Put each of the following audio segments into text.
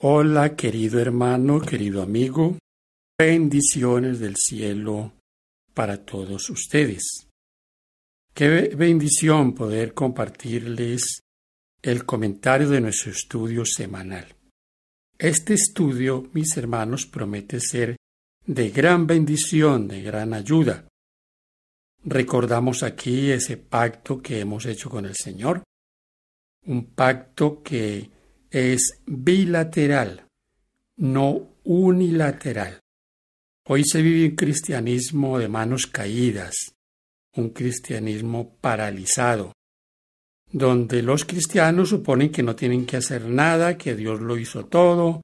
Hola querido hermano, querido amigo, bendiciones del cielo para todos ustedes. Qué bendición poder compartirles el comentario de nuestro estudio semanal. Este estudio, mis hermanos, promete ser de gran bendición, de gran ayuda. Recordamos aquí ese pacto que hemos hecho con el Señor, un pacto que es bilateral, no unilateral. Hoy se vive un cristianismo de manos caídas, un cristianismo paralizado, donde los cristianos suponen que no tienen que hacer nada, que Dios lo hizo todo,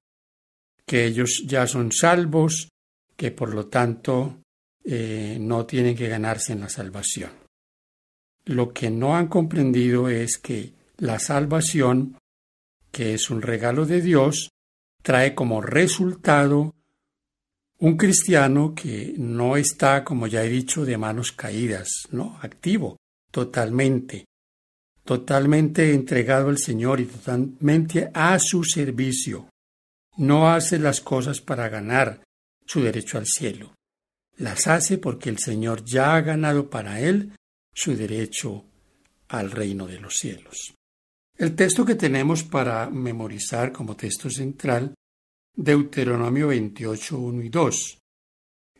que ellos ya son salvos, que por lo tanto eh, no tienen que ganarse en la salvación. Lo que no han comprendido es que la salvación que es un regalo de Dios, trae como resultado un cristiano que no está, como ya he dicho, de manos caídas, ¿no? Activo, totalmente, totalmente entregado al Señor y totalmente a su servicio. No hace las cosas para ganar su derecho al cielo. Las hace porque el Señor ya ha ganado para él su derecho al reino de los cielos. El texto que tenemos para memorizar como texto central, Deuteronomio 28, 1 y 2.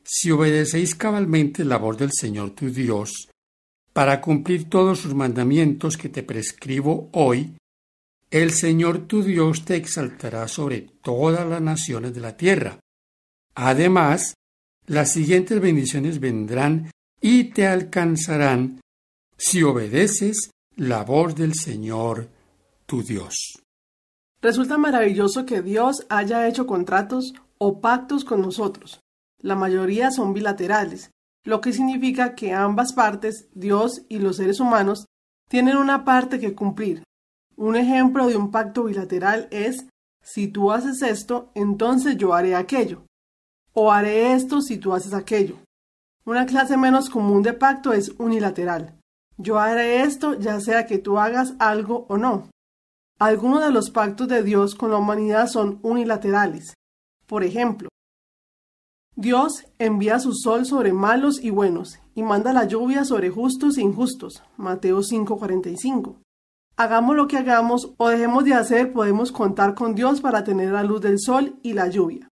Si obedecéis cabalmente la voz del Señor tu Dios, para cumplir todos sus mandamientos que te prescribo hoy, el Señor tu Dios te exaltará sobre todas las naciones de la tierra. Además, las siguientes bendiciones vendrán y te alcanzarán si obedeces la voz del Señor Dios. Resulta maravilloso que Dios haya hecho contratos o pactos con nosotros. La mayoría son bilaterales, lo que significa que ambas partes, Dios y los seres humanos, tienen una parte que cumplir. Un ejemplo de un pacto bilateral es, si tú haces esto, entonces yo haré aquello. O haré esto si tú haces aquello. Una clase menos común de pacto es unilateral. Yo haré esto ya sea que tú hagas algo o no. Algunos de los pactos de Dios con la humanidad son unilaterales. Por ejemplo, Dios envía su sol sobre malos y buenos, y manda la lluvia sobre justos e injustos. Mateo 5:45. Hagamos lo que hagamos o dejemos de hacer, podemos contar con Dios para tener la luz del sol y la lluvia.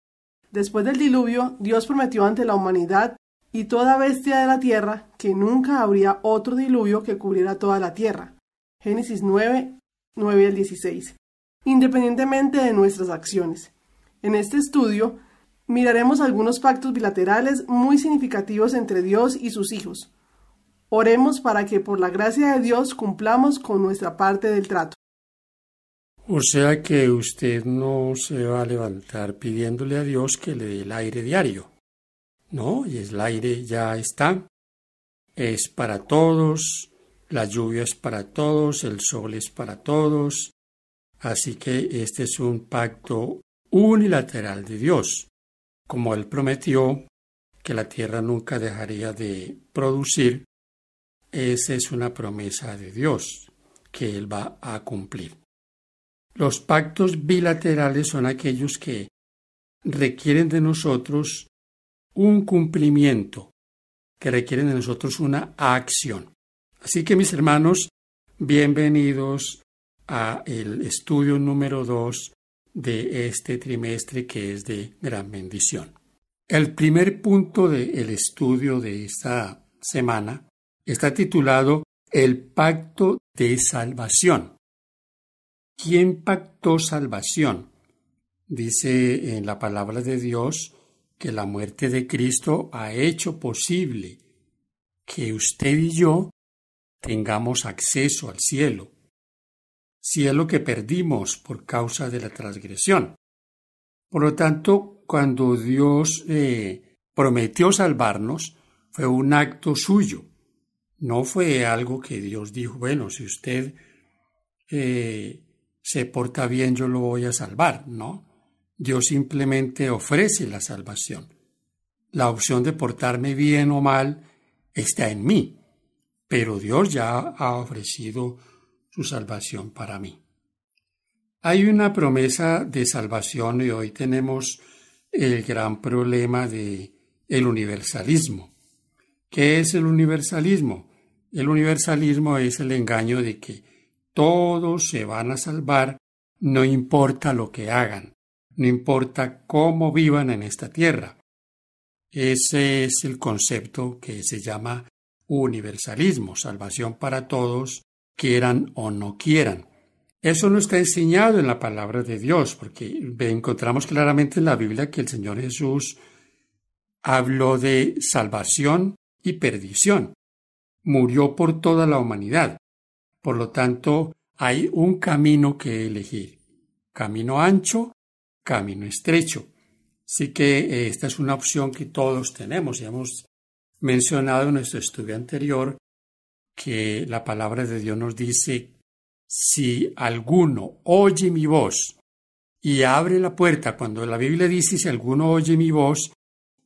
Después del diluvio, Dios prometió ante la humanidad y toda bestia de la tierra que nunca habría otro diluvio que cubriera toda la tierra. Génesis 9, 9 al 16, independientemente de nuestras acciones. En este estudio, miraremos algunos pactos bilaterales muy significativos entre Dios y sus hijos. Oremos para que por la gracia de Dios cumplamos con nuestra parte del trato. O sea que usted no se va a levantar pidiéndole a Dios que le dé el aire diario. No, y el aire ya está. Es para todos, la lluvia es para todos, el sol es para todos. Así que este es un pacto unilateral de Dios, como Él prometió que la tierra nunca dejaría de producir. Esa es una promesa de Dios que Él va a cumplir. Los pactos bilaterales son aquellos que requieren de nosotros un cumplimiento, que requieren de nosotros una acción. Así que mis hermanos, bienvenidos a el estudio número 2 de este trimestre que es de gran bendición. El primer punto del estudio de esta semana está titulado El pacto de salvación. ¿Quién pactó salvación? Dice en la palabra de Dios que la muerte de Cristo ha hecho posible que usted y yo tengamos acceso al cielo, cielo que perdimos por causa de la transgresión. Por lo tanto, cuando Dios eh, prometió salvarnos, fue un acto suyo, no fue algo que Dios dijo, bueno, si usted eh, se porta bien, yo lo voy a salvar, ¿no? Dios simplemente ofrece la salvación. La opción de portarme bien o mal está en mí pero Dios ya ha ofrecido su salvación para mí. Hay una promesa de salvación y hoy tenemos el gran problema de el universalismo. ¿Qué es el universalismo? El universalismo es el engaño de que todos se van a salvar, no importa lo que hagan, no importa cómo vivan en esta tierra. Ese es el concepto que se llama universalismo, salvación para todos, quieran o no quieran. Eso no está enseñado en la palabra de Dios, porque encontramos claramente en la Biblia que el Señor Jesús habló de salvación y perdición. Murió por toda la humanidad. Por lo tanto, hay un camino que elegir. Camino ancho, camino estrecho. Así que eh, esta es una opción que todos tenemos y hemos mencionado en nuestro estudio anterior que la palabra de Dios nos dice, si alguno oye mi voz y abre la puerta, cuando la Biblia dice si alguno oye mi voz,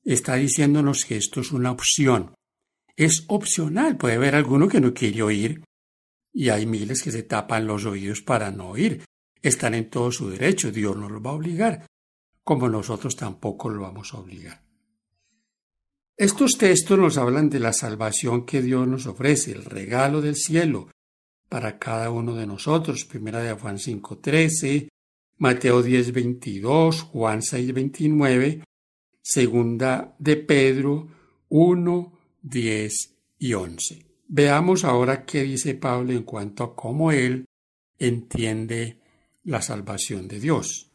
está diciéndonos que esto es una opción. Es opcional, puede haber alguno que no quiere oír y hay miles que se tapan los oídos para no oír. Están en todo su derecho, Dios no los va a obligar, como nosotros tampoco lo vamos a obligar. Estos textos nos hablan de la salvación que Dios nos ofrece, el regalo del cielo para cada uno de nosotros. Primera de Juan 5.13, Mateo 10.22, Juan 6.29, segunda de Pedro 1, 10 y 11. Veamos ahora qué dice Pablo en cuanto a cómo él entiende la salvación de Dios.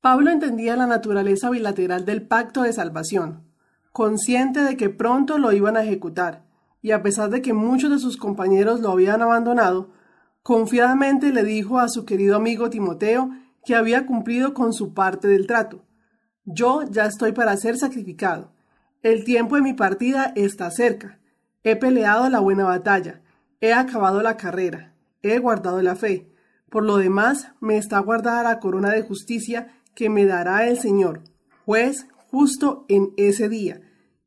Pablo entendía la naturaleza bilateral del pacto de salvación, consciente de que pronto lo iban a ejecutar, y a pesar de que muchos de sus compañeros lo habían abandonado, confiadamente le dijo a su querido amigo Timoteo que había cumplido con su parte del trato. Yo ya estoy para ser sacrificado. El tiempo de mi partida está cerca. He peleado la buena batalla. He acabado la carrera. He guardado la fe. Por lo demás, me está guardada la corona de justicia que me dará el Señor, juez pues, justo en ese día,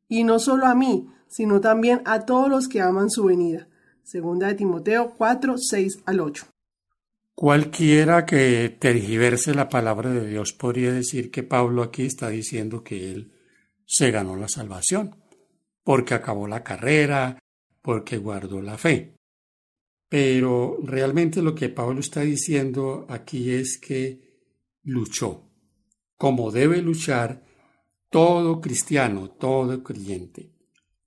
y no solo a mí, sino también a todos los que aman su venida. Segunda de Timoteo 4, 6 al 8. Cualquiera que tergiverse la palabra de Dios podría decir que Pablo aquí está diciendo que él se ganó la salvación, porque acabó la carrera, porque guardó la fe. Pero realmente lo que Pablo está diciendo aquí es que luchó, como debe luchar todo cristiano, todo creyente.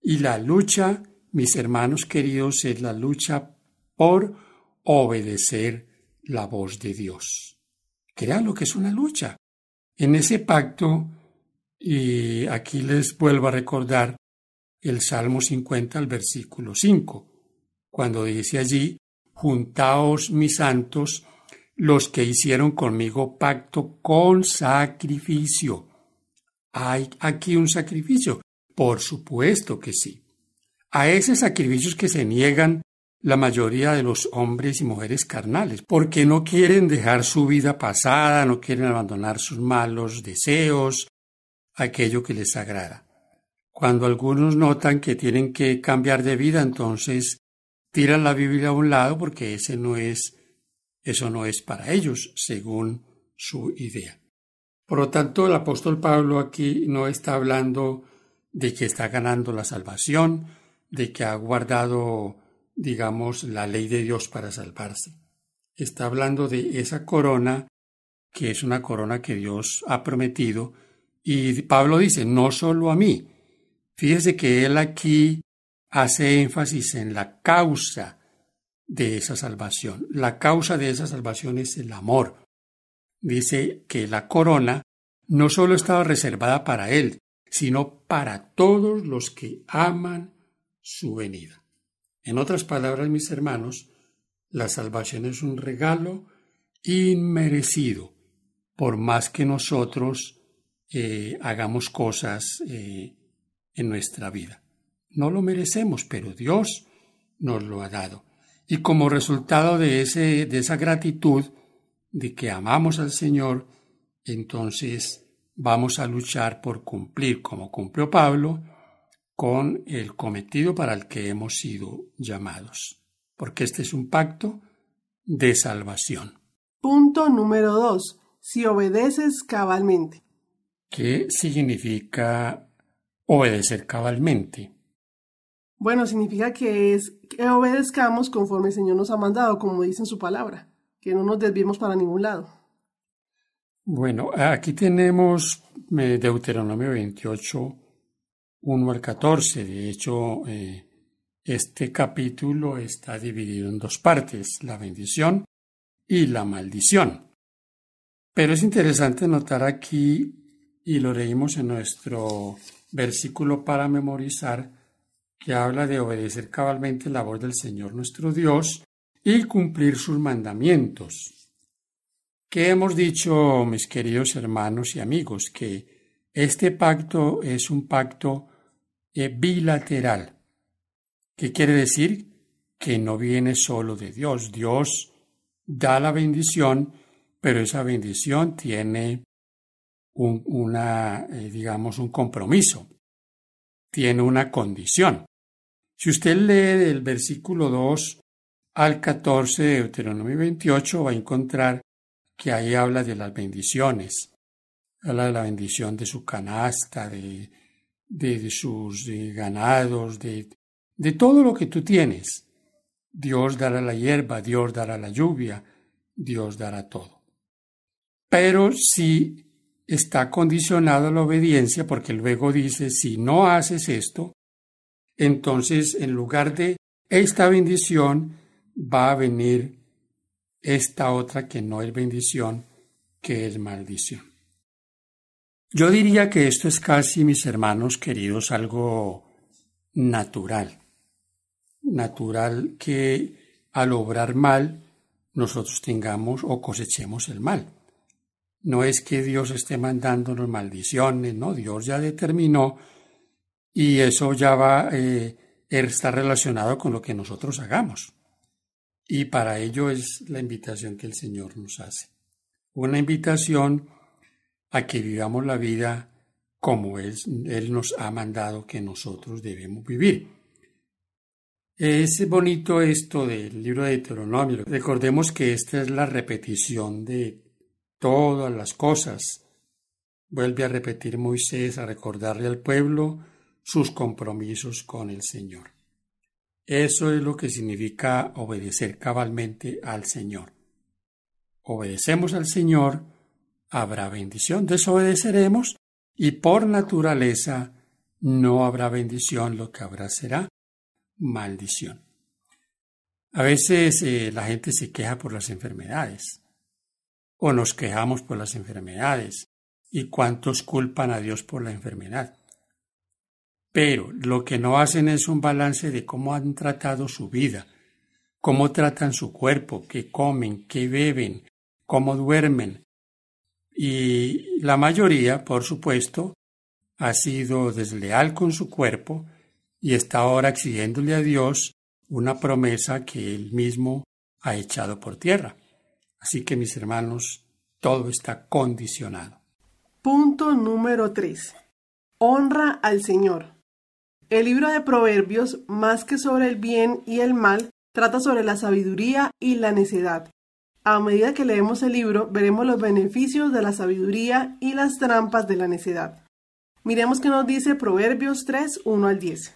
Y la lucha, mis hermanos queridos, es la lucha por obedecer la voz de Dios. Crean lo que es una lucha. En ese pacto, y aquí les vuelvo a recordar el Salmo 50 al versículo 5, cuando dice allí, Juntaos mis santos, los que hicieron conmigo pacto con sacrificio. ¿Hay aquí un sacrificio? Por supuesto que sí. A ese sacrificios que se niegan la mayoría de los hombres y mujeres carnales, porque no quieren dejar su vida pasada, no quieren abandonar sus malos deseos, aquello que les agrada. Cuando algunos notan que tienen que cambiar de vida, entonces tiran la Biblia a un lado porque ese no es eso no es para ellos, según su idea. Por lo tanto, el apóstol Pablo aquí no está hablando de que está ganando la salvación, de que ha guardado, digamos, la ley de Dios para salvarse. Está hablando de esa corona, que es una corona que Dios ha prometido, y Pablo dice, no solo a mí. Fíjese que él aquí hace énfasis en la causa de esa salvación. La causa de esa salvación es el amor. Dice que la corona no solo estaba reservada para él, sino para todos los que aman su venida. En otras palabras, mis hermanos, la salvación es un regalo inmerecido, por más que nosotros eh, hagamos cosas eh, en nuestra vida. No lo merecemos, pero Dios nos lo ha dado. Y como resultado de, ese, de esa gratitud, de que amamos al Señor, entonces vamos a luchar por cumplir, como cumplió Pablo, con el cometido para el que hemos sido llamados. Porque este es un pacto de salvación. Punto número dos. Si obedeces cabalmente. ¿Qué significa obedecer cabalmente? Bueno, significa que es que obedezcamos conforme el Señor nos ha mandado, como dice en su palabra, que no nos desviemos para ningún lado. Bueno, aquí tenemos eh, Deuteronomio 28, 1 al 14. De hecho, eh, este capítulo está dividido en dos partes, la bendición y la maldición. Pero es interesante notar aquí, y lo leímos en nuestro versículo para memorizar, que habla de obedecer cabalmente la voz del Señor nuestro Dios y cumplir sus mandamientos. ¿Qué hemos dicho, mis queridos hermanos y amigos, que este pacto es un pacto eh, bilateral. que quiere decir? Que no viene solo de Dios. Dios da la bendición, pero esa bendición tiene una, eh, digamos, un compromiso tiene una condición. Si usted lee el versículo 2 al 14 de Deuteronomio 28, va a encontrar que ahí habla de las bendiciones. Habla de la bendición de su canasta, de, sus ganados, de, de todo lo que tú tienes. Dios dará la hierba, Dios dará la lluvia, Dios dará todo. Pero si está condicionado a la obediencia porque luego dice, si no haces esto, entonces en lugar de esta bendición va a venir esta otra que no es bendición, que es maldición. Yo diría que esto es casi, mis hermanos queridos, algo natural. Natural que al obrar mal nosotros tengamos o cosechemos el mal. No es que Dios esté mandándonos maldiciones, no, Dios ya determinó y eso ya va, eh, estar relacionado con lo que nosotros hagamos. Y para ello es la invitación que el Señor nos hace. Una invitación a que vivamos la vida como Él, Él nos ha mandado que nosotros debemos vivir. Es bonito esto del libro de Deuteronomio. Recordemos que esta es la repetición de todas las cosas. Vuelve a repetir Moisés a recordarle al pueblo sus compromisos con el Señor. Eso es lo que significa obedecer cabalmente al Señor. Obedecemos al Señor, habrá bendición. Desobedeceremos y por naturaleza no habrá bendición, lo que habrá será maldición. A veces eh, la gente se queja por las enfermedades o nos quejamos por las enfermedades y cuántos culpan a Dios por la enfermedad. Pero lo que no hacen es un balance de cómo han tratado su vida, cómo tratan su cuerpo, qué comen, qué beben, cómo duermen. Y la mayoría, por supuesto, ha sido desleal con su cuerpo y está ahora exigiéndole a Dios una promesa que él mismo ha echado por tierra. Así que mis hermanos, todo está condicionado. Punto número 3. Honra al Señor. El libro de Proverbios, más que sobre el bien y el mal, trata sobre la sabiduría y la necedad. A medida que leemos el libro, veremos los beneficios de la sabiduría y las trampas de la necedad. Miremos qué nos dice Proverbios 3, 1 al 10.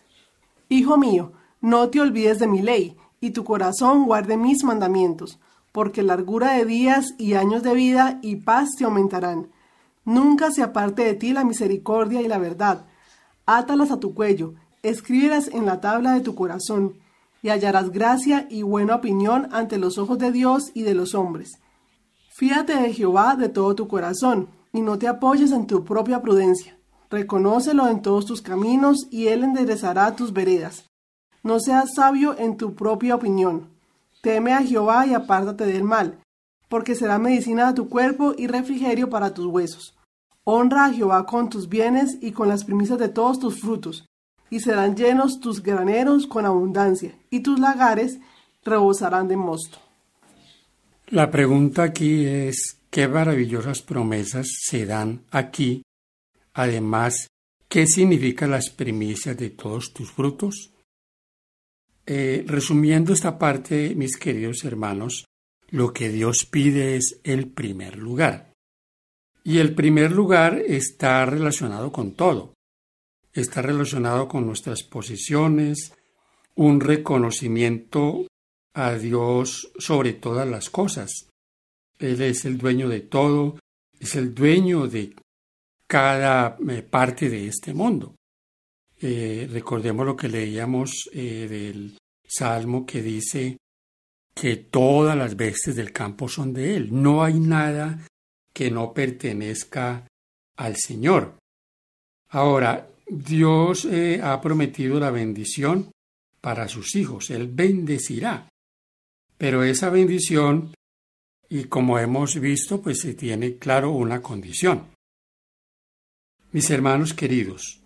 Hijo mío, no te olvides de mi ley, y tu corazón guarde mis mandamientos porque largura de días y años de vida y paz te aumentarán. Nunca se aparte de ti la misericordia y la verdad. Átalas a tu cuello, escribirás en la tabla de tu corazón, y hallarás gracia y buena opinión ante los ojos de Dios y de los hombres. Fíate de Jehová de todo tu corazón, y no te apoyes en tu propia prudencia. Reconócelo en todos tus caminos, y él enderezará tus veredas. No seas sabio en tu propia opinión. Teme a Jehová y apártate del mal, porque será medicina a tu cuerpo y refrigerio para tus huesos. Honra a Jehová con tus bienes y con las primicias de todos tus frutos, y serán llenos tus graneros con abundancia, y tus lagares rebosarán de mosto. La pregunta aquí es, ¿qué maravillosas promesas se dan aquí? Además, ¿qué significa las primicias de todos tus frutos? Eh, resumiendo esta parte, mis queridos hermanos, lo que Dios pide es el primer lugar. Y el primer lugar está relacionado con todo. Está relacionado con nuestras posiciones, un reconocimiento a Dios sobre todas las cosas. Él es el dueño de todo, es el dueño de cada eh, parte de este mundo. Eh, recordemos lo que leíamos del salmo que dice que todas las bestias del campo son de Él. No hay nada que no pertenezca al Señor. Ahora, Dios eh, ha prometido la bendición para sus hijos. Él bendecirá. Pero esa bendición, y como hemos visto, pues se tiene claro una condición. Mis hermanos queridos,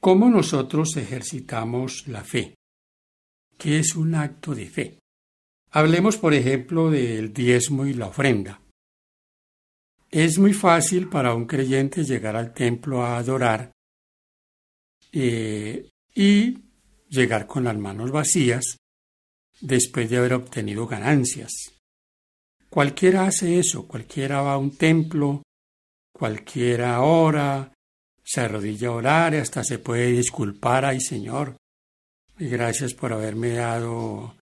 ¿cómo nosotros ejercitamos la fe? que es un acto de fe. Hablemos, por ejemplo, del diezmo y la ofrenda. Es muy fácil para un creyente llegar al templo a adorar eh, y llegar con las manos vacías después de haber obtenido ganancias. Cualquiera hace eso, cualquiera va a un templo, cualquiera ora, se arrodilla a orar, hasta se puede disculpar, ay Señor, y gracias por haberme dado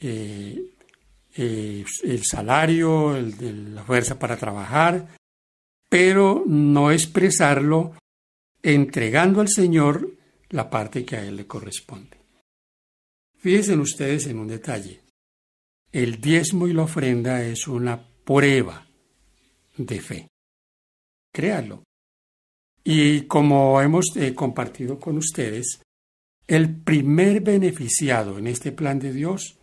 eh, eh, el salario, el, la fuerza para trabajar, pero no expresarlo entregando al Señor la parte que a Él le corresponde. Fíjense ustedes en un detalle. El diezmo y la ofrenda es una prueba de fe. créalo Y como hemos eh, compartido con ustedes, el primer beneficiado en este plan de Dios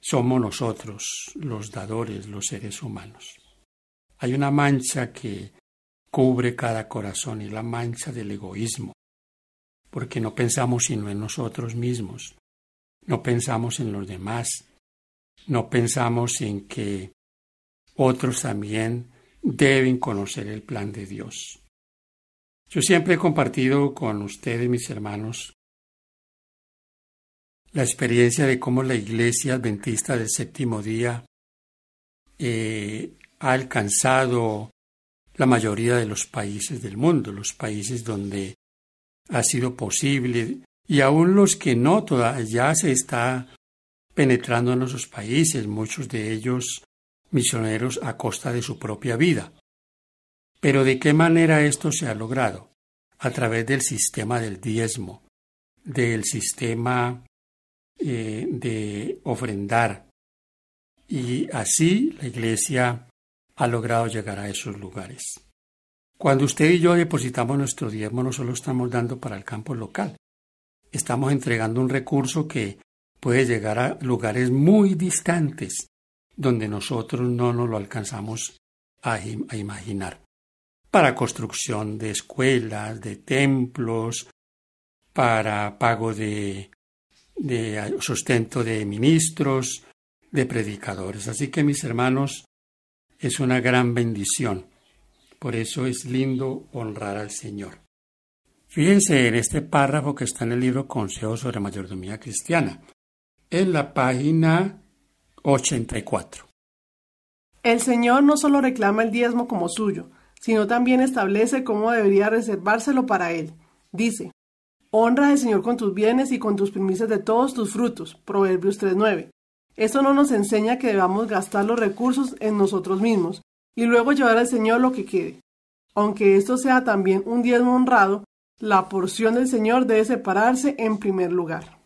somos nosotros, los dadores, los seres humanos. Hay una mancha que cubre cada corazón y la mancha del egoísmo, porque no pensamos sino en nosotros mismos, no pensamos en los demás, no pensamos en que otros también deben conocer el plan de Dios. Yo siempre he compartido con ustedes, mis hermanos, la experiencia de cómo la Iglesia Adventista del Séptimo Día eh, ha alcanzado la mayoría de los países del mundo, los países donde ha sido posible y aún los que no, todavía se está penetrando en esos países, muchos de ellos misioneros a costa de su propia vida. Pero ¿de qué manera esto se ha logrado? A través del sistema del diezmo, del sistema eh, de ofrendar. Y así la Iglesia ha logrado llegar a esos lugares. Cuando usted y yo depositamos nuestro diezmo, no solo estamos dando para el campo local, estamos entregando un recurso que puede llegar a lugares muy distantes donde nosotros no nos lo alcanzamos a imaginar. Para construcción de escuelas, de templos, para pago de de sustento de ministros, de predicadores. Así que mis hermanos, es una gran bendición. Por eso es lindo honrar al Señor. Fíjense en este párrafo que está en el libro Consejo sobre Mayordomía Cristiana, en la página 84. El Señor no solo reclama el diezmo como suyo, sino también establece cómo debería reservárselo para Él. Dice, Honra al Señor con tus bienes y con tus primicias de todos tus frutos. Proverbios 3.9. Esto no nos enseña que debamos gastar los recursos en nosotros mismos y luego llevar al Señor lo que quede. Aunque esto sea también un diezmo honrado, la porción del Señor debe separarse en primer lugar.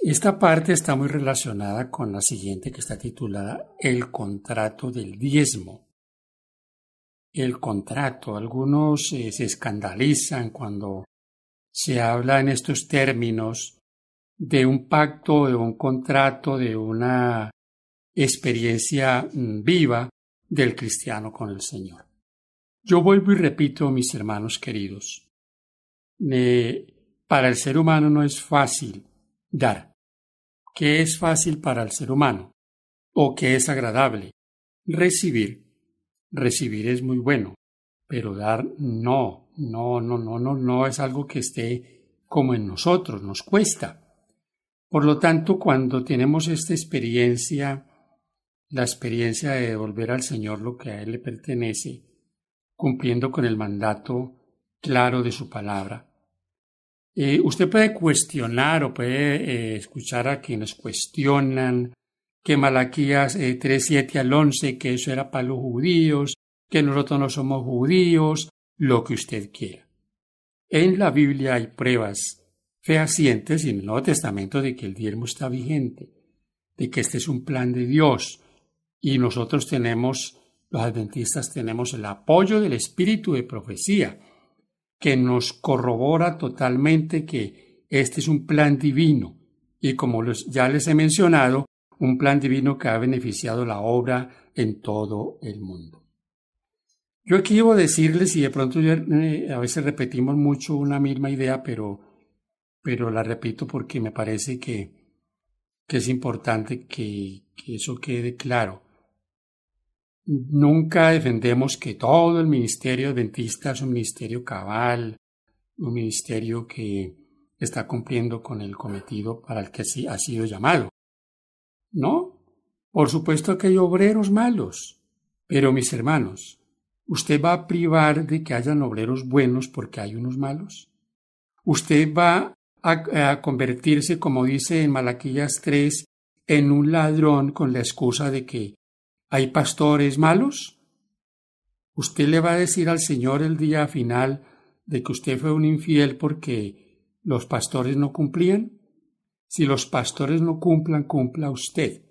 Esta parte está muy relacionada con la siguiente que está titulada El contrato del diezmo. El contrato. Algunos eh, se escandalizan cuando se habla en estos términos de un pacto, de un contrato, de una experiencia mm, viva del cristiano con el Señor. Yo vuelvo y repito, mis hermanos queridos, para el ser humano no es fácil dar. ¿Qué es fácil para el ser humano? ¿O qué es agradable? Recibir. Recibir es muy bueno, pero dar no. No, no, no, no, no es algo que esté como en nosotros, nos cuesta. Por lo tanto, cuando tenemos esta experiencia, la experiencia de devolver al Señor lo que a Él le pertenece, cumpliendo con el mandato claro de su palabra. Eh, usted puede cuestionar o puede eh, escuchar a quienes cuestionan que Malaquías eh, tres 3, 7 al 11, que eso era para los judíos, que nosotros no somos judíos, lo que usted quiera. En la Biblia hay pruebas fehacientes y en el Nuevo Testamento de que el diermo está vigente, de que este es un plan de Dios y nosotros tenemos, los adventistas tenemos el apoyo del espíritu de profecía que nos corrobora totalmente que este es un plan divino y como ya les he mencionado, un plan divino que ha beneficiado la obra en todo el mundo. Yo aquí iba decirles, y de pronto eh, a veces repetimos mucho una misma idea, pero, la repito porque me parece que, es importante que, que eso quede claro. Nunca defendemos que todo el ministerio adventista es un ministerio cabal, un ministerio que está cumpliendo con el cometido para el que ha sido llamado. No, por supuesto que hay obreros malos, pero mis hermanos, ¿Usted va a privar de que hayan obreros buenos porque hay unos malos? ¿Usted va a, convertirse, como dice en Malaquías 3, en un ladrón con la excusa de que hay pastores malos? ¿Usted le va a decir al Señor el día final de que usted fue un infiel porque los pastores no cumplían? Si los pastores no cumplan, cumpla usted.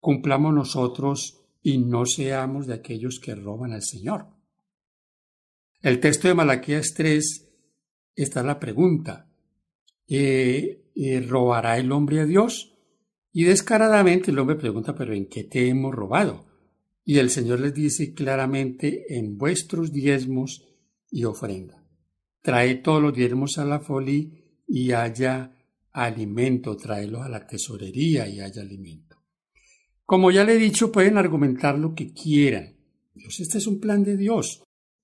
Cumplamos nosotros y no seamos de aquellos que roban al Señor el texto de Malaquías 3 está la pregunta. Eh, eh, ¿Robará el hombre a Dios? Y descaradamente el hombre pregunta, pero ¿en qué te hemos robado? Y el Señor les dice claramente, en vuestros diezmos y ofrenda. Trae todos los diezmos a la folie y haya alimento, tráelos a la tesorería y haya alimento. Como ya le he dicho, pueden argumentar lo que quieran. este es un plan de Dios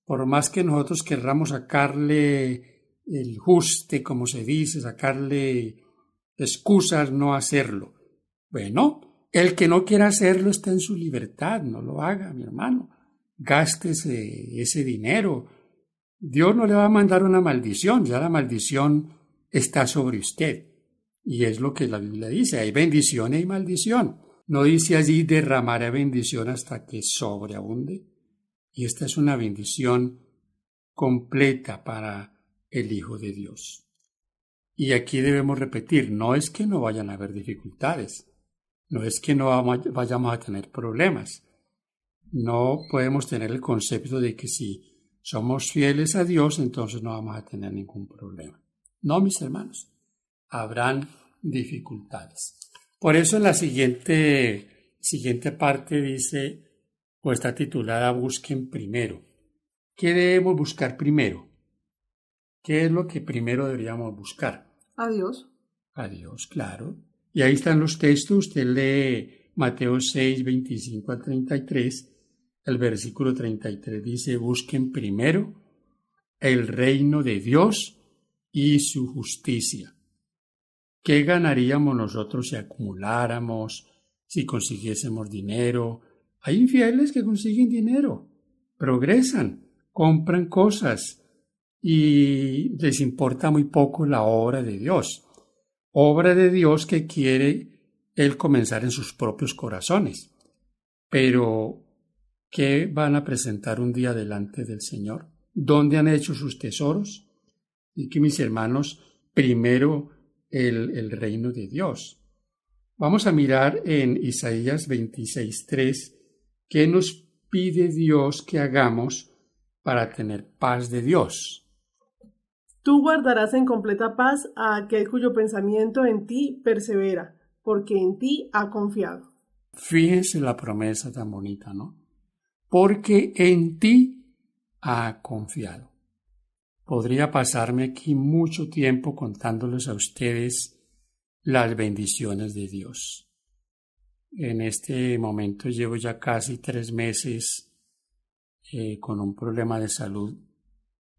por más que nosotros querramos sacarle el juste, como se dice, sacarle excusas, no hacerlo. Bueno, el que no quiera hacerlo está en su libertad, no lo haga, mi hermano. Gástese ese dinero. Dios no le va a mandar una maldición, ya la maldición está sobre usted. Y es lo que la Biblia dice, hay bendición y hay maldición. No dice allí derramaré bendición hasta que sobreabunde y esta es una bendición completa para el Hijo de Dios. Y aquí debemos repetir, no es que no vayan a haber dificultades, no es que no vayamos a tener problemas. No podemos tener el concepto de que si somos fieles a Dios, entonces no vamos a tener ningún problema. No, mis hermanos, habrán dificultades. Por eso en la siguiente, siguiente parte dice, o está titulada Busquen primero. ¿Qué debemos buscar primero? ¿Qué es lo que primero deberíamos buscar? A Dios. A Dios, claro. Y ahí están los textos. Usted lee Mateo 6, 25 a 33. El versículo 33 dice, busquen primero el reino de Dios y su justicia. ¿Qué ganaríamos nosotros si acumuláramos, si consiguiésemos dinero, hay infieles que consiguen dinero, progresan, compran cosas y les importa muy poco la obra de Dios, obra de Dios que quiere Él comenzar en sus propios corazones. Pero, ¿qué van a presentar un día delante del Señor? ¿Dónde han hecho sus tesoros? Y que mis hermanos, primero el, el reino de Dios. Vamos a mirar en Isaías 3. ¿Qué nos pide Dios que hagamos para tener paz de Dios? Tú guardarás en completa paz a aquel cuyo pensamiento en ti persevera, porque en ti ha confiado. Fíjense la promesa tan bonita, ¿no? Porque en ti ha confiado. Podría pasarme aquí mucho tiempo contándoles a ustedes las bendiciones de Dios. En este momento llevo ya casi tres meses eh, con un problema de salud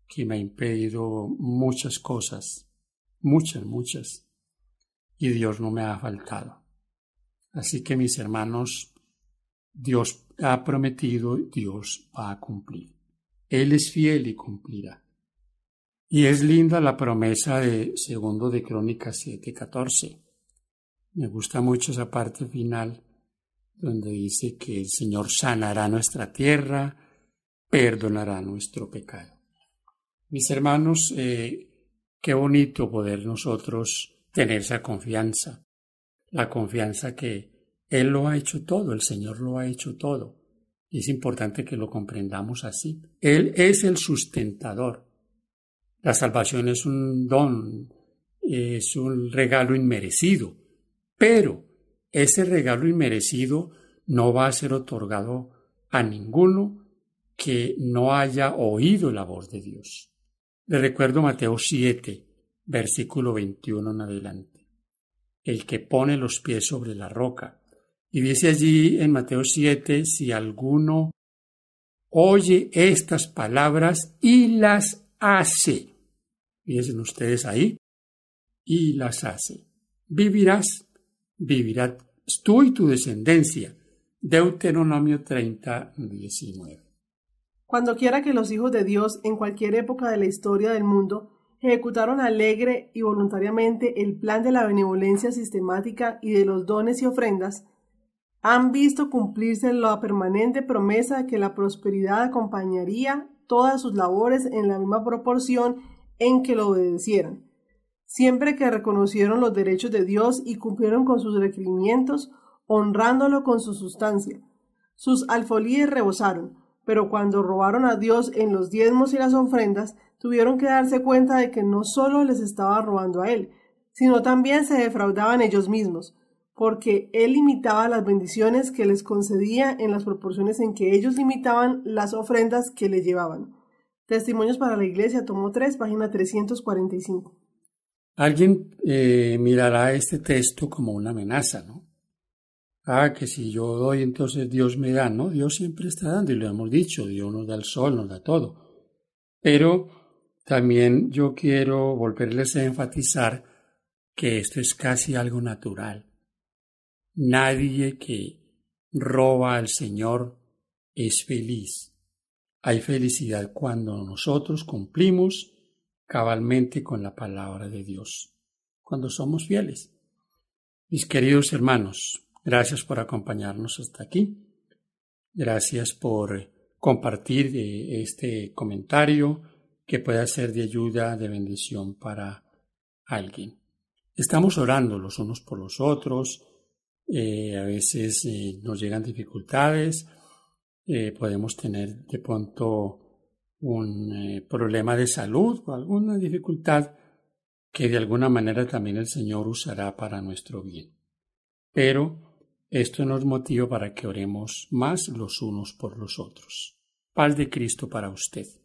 que me ha impedido muchas cosas, muchas, muchas, y Dios no me ha faltado. Así que mis hermanos, Dios ha prometido, Dios va a cumplir. Él es fiel y cumplirá. Y es linda la promesa de segundo de Crónicas 7:14. Me gusta mucho esa parte final donde dice que el Señor sanará nuestra tierra, perdonará nuestro pecado. Mis hermanos, eh, qué bonito poder nosotros tener esa confianza, la confianza que Él lo ha hecho todo, el Señor lo ha hecho todo. Y es importante que lo comprendamos así. Él es el sustentador. La salvación es un don, es un regalo inmerecido pero ese regalo inmerecido no va a ser otorgado a ninguno que no haya oído la voz de Dios. Le recuerdo Mateo 7, versículo 21 en adelante. El que pone los pies sobre la roca. Y dice allí en Mateo 7, si alguno oye estas palabras y las hace. Fíjense ustedes ahí. Y las hace. Vivirás Vivirás tú y tu descendencia. Deuteronomio 30, Cuando quiera que los hijos de Dios en cualquier época de la historia del mundo ejecutaron alegre y voluntariamente el plan de la benevolencia sistemática y de los dones y ofrendas, han visto cumplirse la permanente promesa de que la prosperidad acompañaría todas sus labores en la misma proporción en que lo obedecieran siempre que reconocieron los derechos de Dios y cumplieron con sus requerimientos, honrándolo con su sustancia. Sus alfolíes rebosaron, pero cuando robaron a Dios en los diezmos y las ofrendas, tuvieron que darse cuenta de que no solo les estaba robando a Él, sino también se defraudaban ellos mismos, porque Él limitaba las bendiciones que les concedía en las proporciones en que ellos limitaban las ofrendas que le llevaban. Testimonios para la Iglesia, tomo 3, página 345. Alguien eh, mirará este texto como una amenaza, ¿no? Ah, que si yo doy, entonces Dios me da, ¿no? Dios siempre está dando, y lo hemos dicho, Dios nos da el sol, nos da todo. Pero también yo quiero volverles a enfatizar que esto es casi algo natural. Nadie que roba al Señor es feliz. Hay felicidad cuando nosotros cumplimos cabalmente con la palabra de Dios, cuando somos fieles. Mis queridos hermanos, gracias por acompañarnos hasta aquí. Gracias por compartir eh, este comentario que pueda ser de ayuda, de bendición para alguien. Estamos orando los unos por los otros. Eh, a veces eh, nos llegan dificultades. podemos tener de pronto un eh, problema de salud o alguna dificultad que de alguna manera también el Señor usará para nuestro bien. Pero esto nos motiva para que oremos más los unos por los otros. Paz de Cristo para usted.